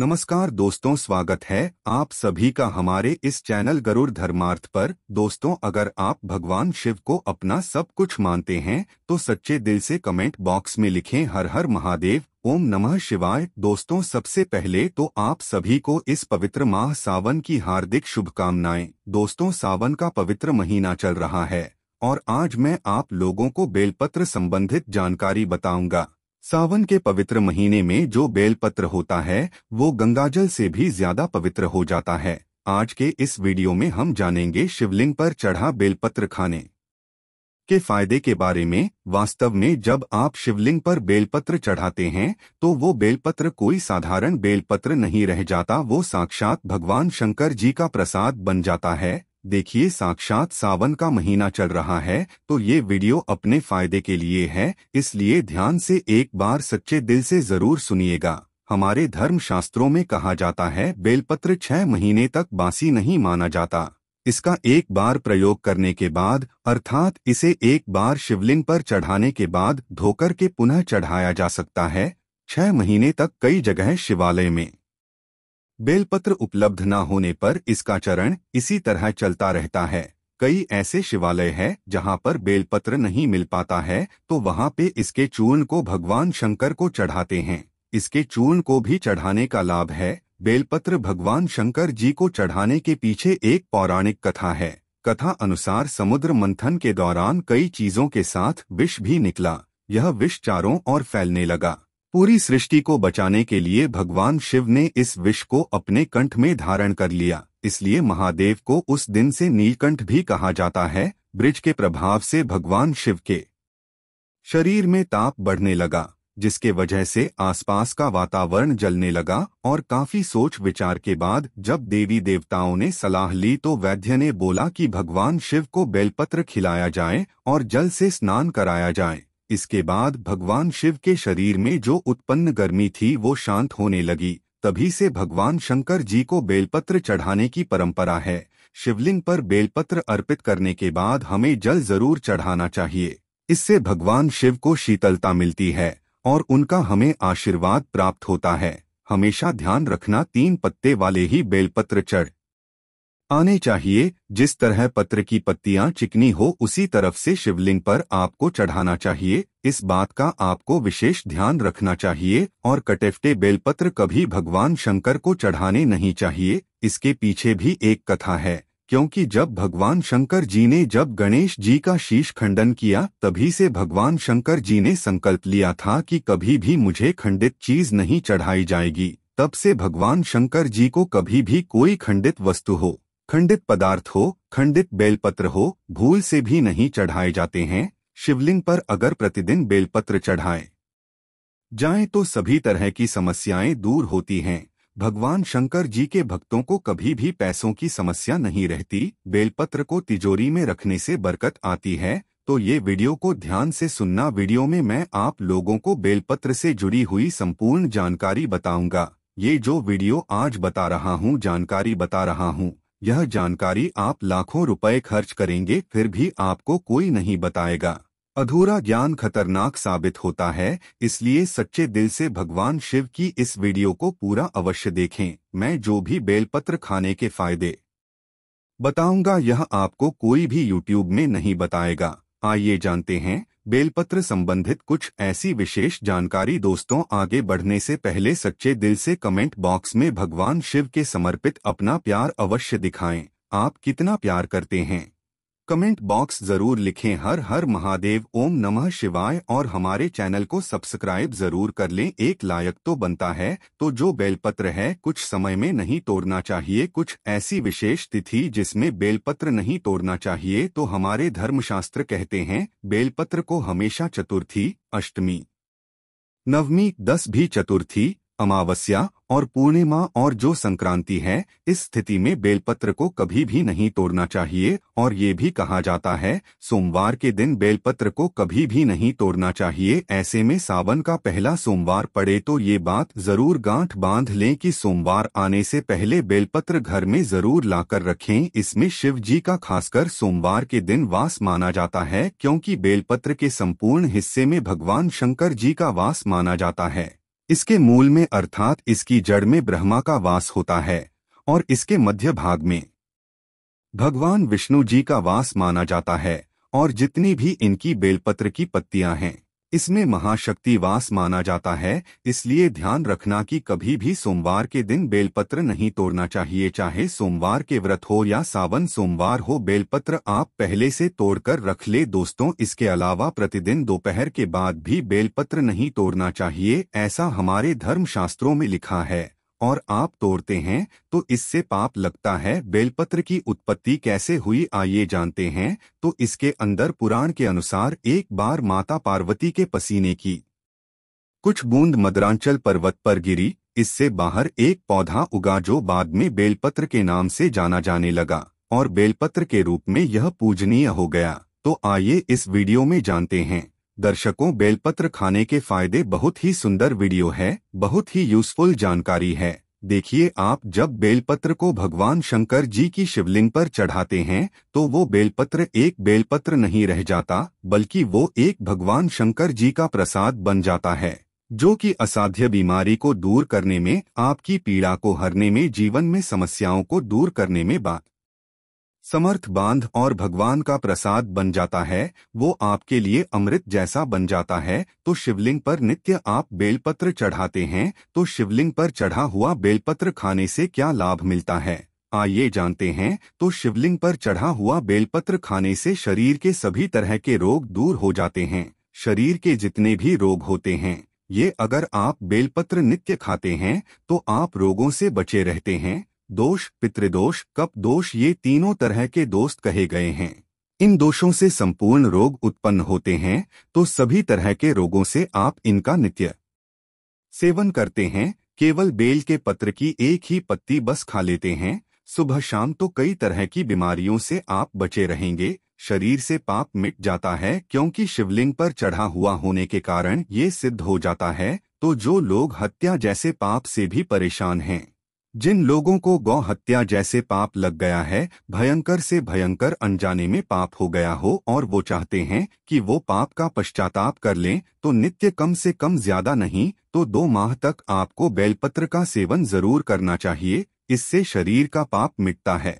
नमस्कार दोस्तों स्वागत है आप सभी का हमारे इस चैनल गरुड़ धर्मार्थ पर दोस्तों अगर आप भगवान शिव को अपना सब कुछ मानते हैं तो सच्चे दिल से कमेंट बॉक्स में लिखें हर हर महादेव ओम नमः शिवाय दोस्तों सबसे पहले तो आप सभी को इस पवित्र माह सावन की हार्दिक शुभकामनाएं दोस्तों सावन का पवित्र महीना चल रहा है और आज मैं आप लोगों को बेलपत्र संबंधित जानकारी बताऊंगा सावन के पवित्र महीने में जो बेलपत्र होता है वो गंगाजल से भी ज्यादा पवित्र हो जाता है आज के इस वीडियो में हम जानेंगे शिवलिंग पर चढ़ा बेलपत्र खाने के फायदे के बारे में वास्तव में जब आप शिवलिंग पर बेलपत्र चढ़ाते हैं तो वो बेलपत्र कोई साधारण बेलपत्र नहीं रह जाता वो साक्षात भगवान शंकर जी का प्रसाद बन जाता है देखिए साक्षात सावन का महीना चल रहा है तो ये वीडियो अपने फायदे के लिए है इसलिए ध्यान से एक बार सच्चे दिल से जरूर सुनिएगा हमारे धर्म शास्त्रों में कहा जाता है बेलपत्र छह महीने तक बासी नहीं माना जाता इसका एक बार प्रयोग करने के बाद अर्थात इसे एक बार शिवलिंग पर चढ़ाने के बाद धोकर के पुनः चढ़ाया जा सकता है छह महीने तक कई जगह शिवालय में बेलपत्र उपलब्ध न होने पर इसका चरण इसी तरह चलता रहता है कई ऐसे शिवालय हैं जहां पर बेलपत्र नहीं मिल पाता है तो वहां पे इसके चूर्ण को भगवान शंकर को चढ़ाते हैं इसके चूर्ण को भी चढ़ाने का लाभ है बेलपत्र भगवान शंकर जी को चढ़ाने के पीछे एक पौराणिक कथा है कथा अनुसार समुद्र मंथन के दौरान कई चीजों के साथ विष भी निकला यह विष चारों और फैलने लगा पूरी सृष्टि को बचाने के लिए भगवान शिव ने इस विष को अपने कंठ में धारण कर लिया इसलिए महादेव को उस दिन से नीलकंठ भी कहा जाता है ब्रिज के प्रभाव से भगवान शिव के शरीर में ताप बढ़ने लगा जिसके वजह से आसपास का वातावरण जलने लगा और काफी सोच विचार के बाद जब देवी देवताओं ने सलाह ली तो वैद्य ने बोला कि भगवान शिव को बेलपत्र खिलाया जाए और जल से स्नान कराया जाए इसके बाद भगवान शिव के शरीर में जो उत्पन्न गर्मी थी वो शांत होने लगी तभी से भगवान शंकर जी को बेलपत्र चढ़ाने की परंपरा है शिवलिंग पर बेलपत्र अर्पित करने के बाद हमें जल जरूर चढ़ाना चाहिए इससे भगवान शिव को शीतलता मिलती है और उनका हमें आशीर्वाद प्राप्त होता है हमेशा ध्यान रखना तीन पत्ते वाले ही बेलपत्र चढ़ आने चाहिए जिस तरह पत्र की पत्तियां चिकनी हो उसी तरफ से शिवलिंग पर आपको चढ़ाना चाहिए इस बात का आपको विशेष ध्यान रखना चाहिए और कटेफ्टे बेलपत्र कभी भगवान शंकर को चढ़ाने नहीं चाहिए इसके पीछे भी एक कथा है क्योंकि जब भगवान शंकर जी ने जब गणेश जी का शीश खंडन किया तभी से भगवान शंकर जी ने संकल्प लिया था कि कभी भी मुझे खंडित चीज नहीं चढ़ाई जाएगी तब से भगवान शंकर जी को कभी भी कोई खंडित वस्तु हो खंडित पदार्थ हो खंडित बेलपत्र हो भूल से भी नहीं चढ़ाए जाते हैं शिवलिंग पर अगर प्रतिदिन बेलपत्र चढ़ाए जाए तो सभी तरह की समस्याएं दूर होती हैं भगवान शंकर जी के भक्तों को कभी भी पैसों की समस्या नहीं रहती बेलपत्र को तिजोरी में रखने से बरकत आती है तो ये वीडियो को ध्यान से सुनना वीडियो में मैं आप लोगों को बेलपत्र से जुड़ी हुई संपूर्ण जानकारी बताऊंगा ये जो वीडियो आज बता रहा हूँ जानकारी बता रहा हूँ यह जानकारी आप लाखों रुपए खर्च करेंगे फिर भी आपको कोई नहीं बताएगा अधूरा ज्ञान खतरनाक साबित होता है इसलिए सच्चे दिल से भगवान शिव की इस वीडियो को पूरा अवश्य देखें मैं जो भी बेलपत्र खाने के फायदे बताऊंगा यह आपको कोई भी यूट्यूब में नहीं बताएगा आइए जानते हैं बेलपत्र संबंधित कुछ ऐसी विशेष जानकारी दोस्तों आगे बढ़ने से पहले सच्चे दिल से कमेंट बॉक्स में भगवान शिव के समर्पित अपना प्यार अवश्य दिखाएं आप कितना प्यार करते हैं कमेंट बॉक्स जरूर लिखें हर हर महादेव ओम नमः शिवाय और हमारे चैनल को सब्सक्राइब जरूर कर लें एक लायक तो बनता है तो जो बेलपत्र है कुछ समय में नहीं तोड़ना चाहिए कुछ ऐसी विशेष तिथि जिसमें बेलपत्र नहीं तोड़ना चाहिए तो हमारे धर्मशास्त्र कहते हैं बेलपत्र को हमेशा चतुर्थी अष्टमी नवमी दस भी चतुर्थी अमावस्या और पूर्णिमा और जो संक्रांति है इस स्थिति में बेलपत्र को कभी भी नहीं तोड़ना चाहिए और ये भी कहा जाता है सोमवार के दिन बेलपत्र को कभी भी नहीं तोड़ना चाहिए ऐसे में सावन का पहला सोमवार पड़े तो ये बात जरूर गांठ बांध लें कि सोमवार आने से पहले बेलपत्र घर में जरूर लाकर रखें इसमें शिव जी का खासकर सोमवार के दिन वास माना जाता है क्योंकि बेलपत्र के संपूर्ण हिस्से में भगवान शंकर जी का वास माना जाता है इसके मूल में अर्थात इसकी जड़ में ब्रह्मा का वास होता है और इसके मध्य भाग में भगवान विष्णु जी का वास माना जाता है और जितनी भी इनकी बेलपत्र की पत्तियां हैं इसमें महाशक्ति वास माना जाता है इसलिए ध्यान रखना कि कभी भी सोमवार के दिन बेलपत्र नहीं तोड़ना चाहिए चाहे सोमवार के व्रत हो या सावन सोमवार हो बेलपत्र आप पहले से तोड़कर रख ले दोस्तों इसके अलावा प्रतिदिन दोपहर के बाद भी बेलपत्र नहीं तोड़ना चाहिए ऐसा हमारे धर्म शास्त्रों में लिखा है और आप तोड़ते हैं तो इससे पाप लगता है बेलपत्र की उत्पत्ति कैसे हुई आइए जानते हैं तो इसके अंदर पुराण के अनुसार एक बार माता पार्वती के पसीने की कुछ बूंद मदरांचल पर्वत पर गिरी इससे बाहर एक पौधा उगा जो बाद में बेलपत्र के नाम से जाना जाने लगा और बेलपत्र के रूप में यह पूजनीय हो गया तो आइए इस वीडियो में जानते हैं दर्शकों बेलपत्र खाने के फायदे बहुत ही सुंदर वीडियो है बहुत ही यूजफुल जानकारी है देखिए आप जब बेलपत्र को भगवान शंकर जी की शिवलिंग पर चढ़ाते हैं तो वो बेलपत्र एक बेलपत्र नहीं रह जाता बल्कि वो एक भगवान शंकर जी का प्रसाद बन जाता है जो कि असाध्य बीमारी को दूर करने में आपकी पीड़ा को हरने में जीवन में समस्याओं को दूर करने में बात समर्थ बांध और भगवान का प्रसाद बन जाता है वो आपके लिए अमृत जैसा बन जाता है तो शिवलिंग पर नित्य आप बेलपत्र चढ़ाते हैं तो शिवलिंग पर चढ़ा हुआ बेलपत्र खाने से क्या लाभ मिलता है आइए जानते हैं तो शिवलिंग पर चढ़ा हुआ बेलपत्र खाने से शरीर के सभी तरह के रोग दूर हो जाते हैं शरीर के जितने भी रोग होते हैं ये अगर आप बेलपत्र नित्य खाते हैं तो आप रोगों से बचे रहते हैं दोष पितृदोष कप दोष ये तीनों तरह के दोस्त कहे गए हैं इन दोषों से संपूर्ण रोग उत्पन्न होते हैं तो सभी तरह के रोगों से आप इनका नित्य सेवन करते हैं केवल बेल के पत्र की एक ही पत्ती बस खा लेते हैं सुबह शाम तो कई तरह की बीमारियों से आप बचे रहेंगे शरीर से पाप मिट जाता है क्योंकि शिवलिंग पर चढ़ा हुआ होने के कारण ये सिद्ध हो जाता है तो जो लोग हत्या जैसे पाप से भी परेशान हैं जिन लोगों को गौ हत्या जैसे पाप लग गया है भयंकर से भयंकर अनजाने में पाप हो गया हो और वो चाहते हैं कि वो पाप का पश्चाताप कर लें तो नित्य कम से कम ज्यादा नहीं तो दो माह तक आपको बेलपत्र का सेवन जरूर करना चाहिए इससे शरीर का पाप मिटता है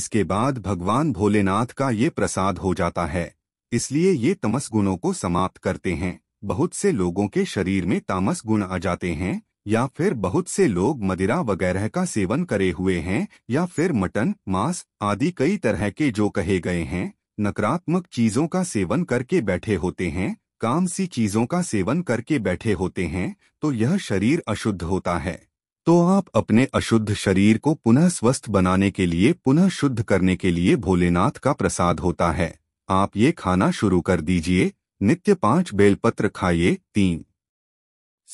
इसके बाद भगवान भोलेनाथ का ये प्रसाद हो जाता है इसलिए ये तमस गुणों को समाप्त करते हैं बहुत से लोगों के शरीर में तामस गुण आ जाते हैं या फिर बहुत से लोग मदिरा वगैरह का सेवन करे हुए हैं या फिर मटन मांस आदि कई तरह के जो कहे गए हैं नकारात्मक चीजों का सेवन करके बैठे होते हैं काम सी चीजों का सेवन करके बैठे होते हैं तो यह शरीर अशुद्ध होता है तो आप अपने अशुद्ध शरीर को पुनः स्वस्थ बनाने के लिए पुनः शुद्ध करने के लिए भोलेनाथ का प्रसाद होता है आप ये खाना शुरू कर दीजिए नित्य पांच बेलपत्र खाइए तीन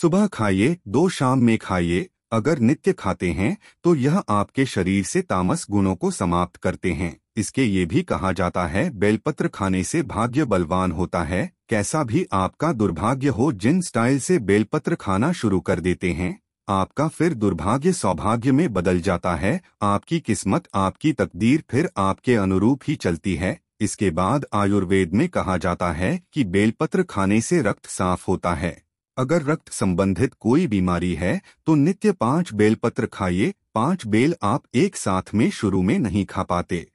सुबह खाइए दो शाम में खाइए अगर नित्य खाते हैं तो यह आपके शरीर से तामस गुणों को समाप्त करते हैं इसके ये भी कहा जाता है बेलपत्र खाने से भाग्य बलवान होता है कैसा भी आपका दुर्भाग्य हो जिन स्टाइल से बेलपत्र खाना शुरू कर देते हैं आपका फिर दुर्भाग्य सौभाग्य में बदल जाता है आपकी किस्मत आपकी तकदीर फिर आपके अनुरूप ही चलती है इसके बाद आयुर्वेद में कहा जाता है कि बेलपत्र खाने से रक्त साफ होता है अगर रक्त संबंधित कोई बीमारी है तो नित्य पांच बेलपत्र खाइए पांच बेल आप एक साथ में शुरू में नहीं खा पाते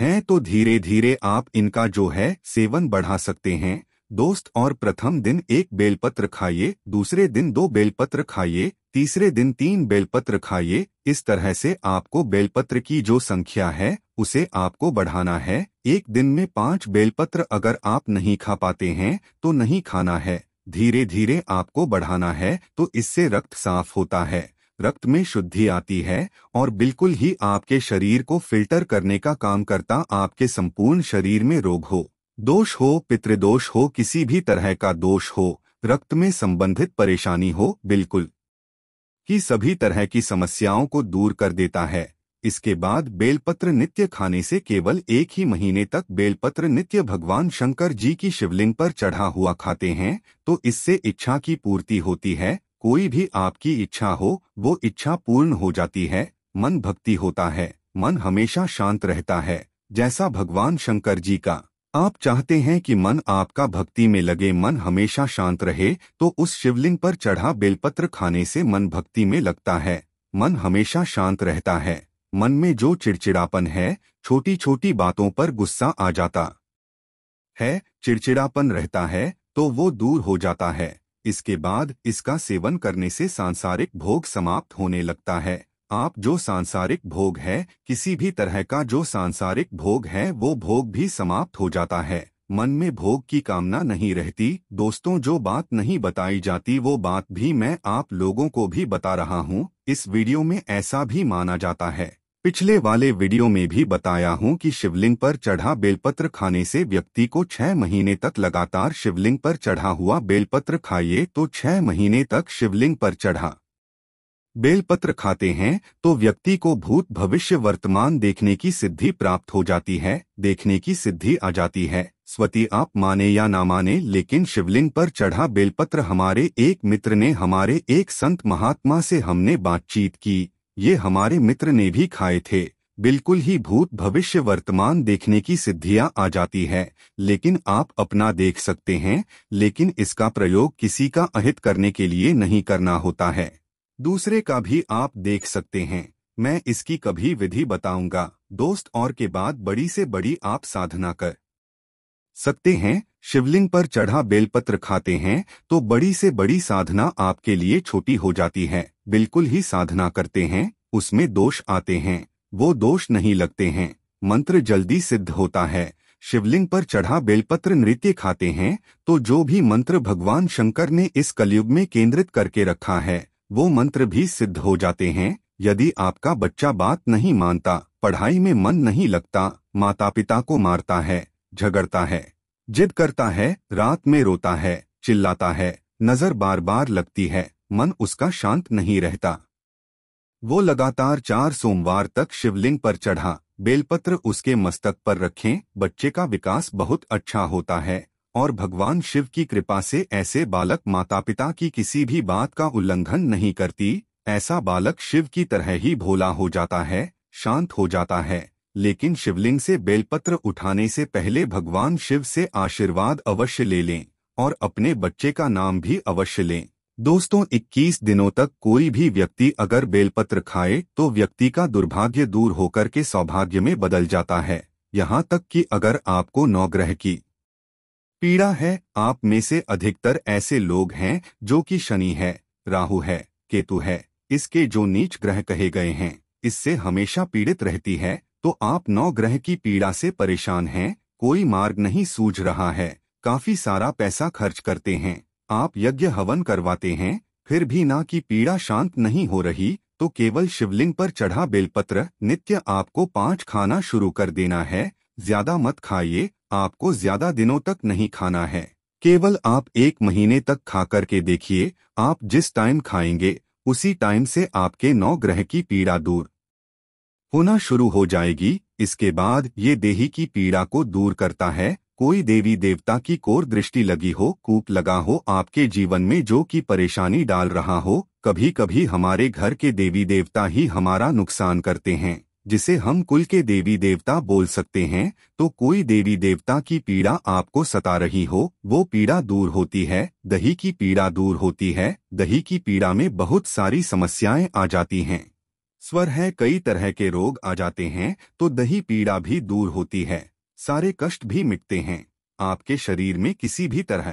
हैं तो धीरे धीरे आप इनका जो है सेवन बढ़ा सकते हैं दोस्त और प्रथम दिन एक बेलपत्र खाइए दूसरे दिन दो बेलपत्र खाइए तीसरे दिन तीन बेलपत्र खाइए इस तरह से आपको बेलपत्र की जो संख्या है उसे आपको बढ़ाना है एक दिन में पांच बेलपत्र अगर आप नहीं खा पाते हैं तो नहीं खाना है धीरे धीरे आपको बढ़ाना है तो इससे रक्त साफ होता है रक्त में शुद्धि आती है और बिल्कुल ही आपके शरीर को फिल्टर करने का काम करता आपके संपूर्ण शरीर में रोग हो दोष हो पितृदोष हो किसी भी तरह का दोष हो रक्त में संबंधित परेशानी हो बिल्कुल की सभी तरह की समस्याओं को दूर कर देता है इसके बाद बेलपत्र नित्य खाने से केवल एक ही महीने तक बेलपत्र नित्य भगवान शंकर जी की शिवलिंग पर चढ़ा हुआ खाते हैं तो इससे इच्छा की पूर्ति होती है कोई भी आपकी इच्छा हो वो इच्छा पूर्ण हो जाती है मन भक्ति होता है मन हमेशा शांत रहता है जैसा भगवान शंकर जी का आप चाहते हैं कि मन आपका भक्ति में लगे मन हमेशा शांत रहे तो उस शिवलिंग पर चढ़ा बेलपत्र खाने से मन भक्ति में लगता है मन हमेशा शांत रहता है मन में जो चिड़चिड़ापन है छोटी छोटी बातों पर गुस्सा आ जाता है चिड़चिड़ापन रहता है तो वो दूर हो जाता है इसके बाद इसका सेवन करने से सांसारिक भोग समाप्त होने लगता है आप जो सांसारिक भोग है किसी भी तरह का जो सांसारिक भोग है वो भोग भी समाप्त हो जाता है मन में भोग की कामना नहीं रहती दोस्तों जो बात नहीं बताई जाती वो बात भी मैं आप लोगों को भी बता रहा हूँ इस वीडियो में ऐसा भी माना जाता है पिछले वाले वीडियो में भी बताया हूं कि शिवलिंग पर चढ़ा बेलपत्र खाने से व्यक्ति को छह महीने तक लगातार शिवलिंग पर चढ़ा हुआ बेलपत्र खाइए तो छह महीने तक शिवलिंग पर चढ़ा बेलपत्र खाते हैं तो व्यक्ति को भूत भविष्य वर्तमान देखने की सिद्धि प्राप्त हो जाती है देखने की सिद्धि आ जाती है स्वति आप माने या ना माने लेकिन शिवलिंग पर चढ़ा बेलपत्र हमारे एक मित्र ने हमारे एक संत महात्मा से हमने बातचीत की ये हमारे मित्र ने भी खाए थे बिल्कुल ही भूत भविष्य वर्तमान देखने की सिद्धियां आ जाती है लेकिन आप अपना देख सकते हैं लेकिन इसका प्रयोग किसी का अहित करने के लिए नहीं करना होता है दूसरे का भी आप देख सकते हैं मैं इसकी कभी विधि बताऊंगा दोस्त और के बाद बड़ी से बड़ी आप साधना कर सकते हैं शिवलिंग पर चढ़ा बेलपत्र खाते हैं तो बड़ी से बड़ी साधना आपके लिए छोटी हो जाती है बिल्कुल ही साधना करते हैं उसमें दोष आते हैं वो दोष नहीं लगते हैं मंत्र जल्दी सिद्ध होता है शिवलिंग पर चढ़ा बेलपत्र नृत्य खाते हैं तो जो भी मंत्र भगवान शंकर ने इस कलयुग में केंद्रित करके रखा है वो मंत्र भी सिद्ध हो जाते हैं यदि आपका बच्चा बात नहीं मानता पढ़ाई में मन नहीं लगता माता पिता को मारता है झगड़ता है जिद करता है रात में रोता है चिल्लाता है नजर बार बार लगती है मन उसका शांत नहीं रहता वो लगातार चार सोमवार तक शिवलिंग पर चढ़ा बेलपत्र उसके मस्तक पर रखें बच्चे का विकास बहुत अच्छा होता है और भगवान शिव की कृपा से ऐसे बालक माता पिता की किसी भी बात का उल्लंघन नहीं करती ऐसा बालक शिव की तरह ही भोला हो जाता है शांत हो जाता है लेकिन शिवलिंग से बेलपत्र उठाने से पहले भगवान शिव से आशीर्वाद अवश्य ले लें और अपने बच्चे का नाम भी अवश्य लें दोस्तों 21 दिनों तक कोई भी व्यक्ति अगर बेलपत्र खाए तो व्यक्ति का दुर्भाग्य दूर होकर के सौभाग्य में बदल जाता है यहाँ तक कि अगर आपको नौग्रह की पीड़ा है आप में से अधिकतर ऐसे लोग हैं जो कि शनि है राहु है केतु है इसके जो नीच ग्रह कहे गए हैं इससे हमेशा पीड़ित रहती है तो आप नौ ग्रह की पीड़ा से परेशान हैं कोई मार्ग नहीं सूझ रहा है काफी सारा पैसा खर्च करते हैं आप यज्ञ हवन करवाते हैं फिर भी ना की पीड़ा शांत नहीं हो रही तो केवल शिवलिंग पर चढ़ा बेलपत्र नित्य आपको पांच खाना शुरू कर देना है ज्यादा मत खाइए आपको ज्यादा दिनों तक नहीं खाना है केवल आप एक महीने तक खा करके देखिए आप जिस टाइम खाएंगे उसी टाइम से आपके नौ ग्रह की पीड़ा दूर होना शुरू हो जाएगी इसके बाद ये देही की पीड़ा को दूर करता है कोई देवी देवता की कोर दृष्टि लगी हो कूप लगा हो आपके जीवन में जो की परेशानी डाल रहा हो कभी कभी हमारे घर के देवी देवता ही हमारा नुकसान करते हैं जिसे हम कुल के देवी देवता बोल सकते हैं तो कोई देवी देवता की पीड़ा आपको सता रही हो वो पीड़ा दूर होती है दही की पीड़ा दूर होती है दही की पीड़ा में बहुत सारी समस्याएं आ जाती हैं स्वर है कई तरह के रोग आ जाते हैं तो दही पीड़ा भी दूर होती है सारे कष्ट भी मिटते हैं आपके शरीर में किसी भी तरह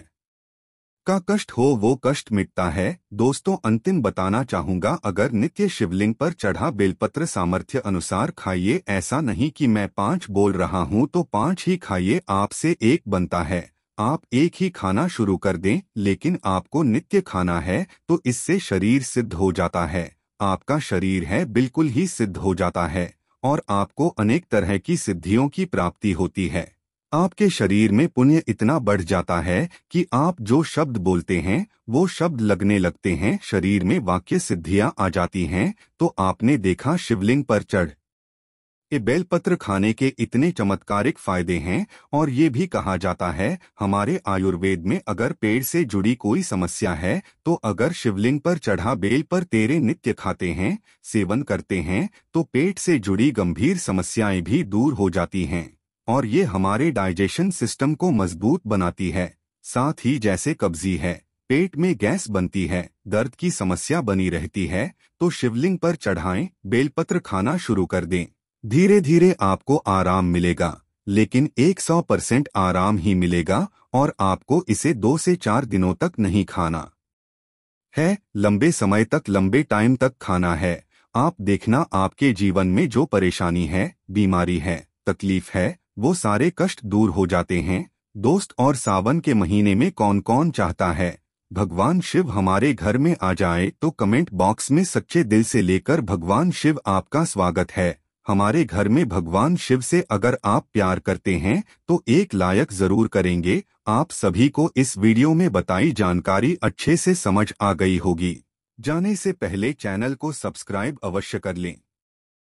का कष्ट हो वो कष्ट मिटता है दोस्तों अंतिम बताना चाहूंगा अगर नित्य शिवलिंग पर चढ़ा बेलपत्र सामर्थ्य अनुसार खाइए ऐसा नहीं कि मैं पांच बोल रहा हूं तो पांच ही खाइए आपसे एक बनता है आप एक ही खाना शुरू कर दें लेकिन आपको नित्य खाना है तो इससे शरीर सिद्ध हो जाता है आपका शरीर है बिल्कुल ही सिद्ध हो जाता है और आपको अनेक तरह की सिद्धियों की प्राप्ति होती है आपके शरीर में पुण्य इतना बढ़ जाता है कि आप जो शब्द बोलते हैं वो शब्द लगने लगते हैं शरीर में वाक्य सिद्धियां आ जाती हैं तो आपने देखा शिवलिंग पर चढ़ ये बेलपत्र खाने के इतने चमत्कारिक फायदे हैं और ये भी कहा जाता है हमारे आयुर्वेद में अगर पेड़ से जुड़ी कोई समस्या है तो अगर शिवलिंग पर चढ़ा बेल पर तेरे नित्य खाते हैं सेवन करते हैं तो पेट से जुड़ी गंभीर समस्याएं भी दूर हो जाती हैं और ये हमारे डाइजेशन सिस्टम को मजबूत बनाती है साथ ही जैसे कब्जी है पेट में गैस बनती है दर्द की समस्या बनी रहती है तो शिवलिंग पर चढ़ाएं बेलपत्र खाना शुरू कर दें धीरे धीरे आपको आराम मिलेगा लेकिन 100 परसेंट आराम ही मिलेगा और आपको इसे दो से चार दिनों तक नहीं खाना है लंबे समय तक लंबे टाइम तक खाना है आप देखना आपके जीवन में जो परेशानी है बीमारी है तकलीफ है वो सारे कष्ट दूर हो जाते हैं दोस्त और सावन के महीने में कौन कौन चाहता है भगवान शिव हमारे घर में आ जाए तो कमेंट बॉक्स में सच्चे दिल से लेकर भगवान शिव आपका स्वागत है हमारे घर में भगवान शिव से अगर आप प्यार करते हैं तो एक लायक जरूर करेंगे आप सभी को इस वीडियो में बताई जानकारी अच्छे से समझ आ गई होगी जाने से पहले चैनल को सब्सक्राइब अवश्य कर लें